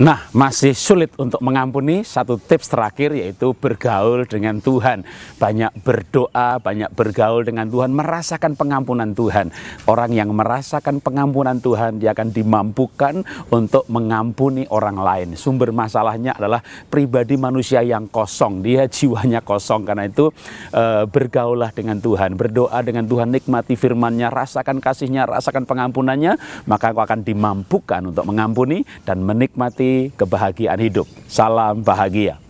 Nah, masih sulit untuk mengampuni. Satu tips terakhir yaitu bergaul dengan Tuhan. Banyak berdoa, banyak bergaul dengan Tuhan, merasakan pengampunan Tuhan. Orang yang merasakan pengampunan Tuhan, dia akan dimampukan untuk mengampuni orang lain. Sumber masalahnya adalah pribadi manusia yang kosong. Dia jiwanya kosong. Karena itu e, bergaulah dengan Tuhan, berdoa dengan Tuhan, nikmati firman-Nya, rasakan kasih-Nya, rasakan pengampunannya, maka kau akan dimampukan untuk mengampuni dan menikmati kebahagiaan hidup. Salam bahagia.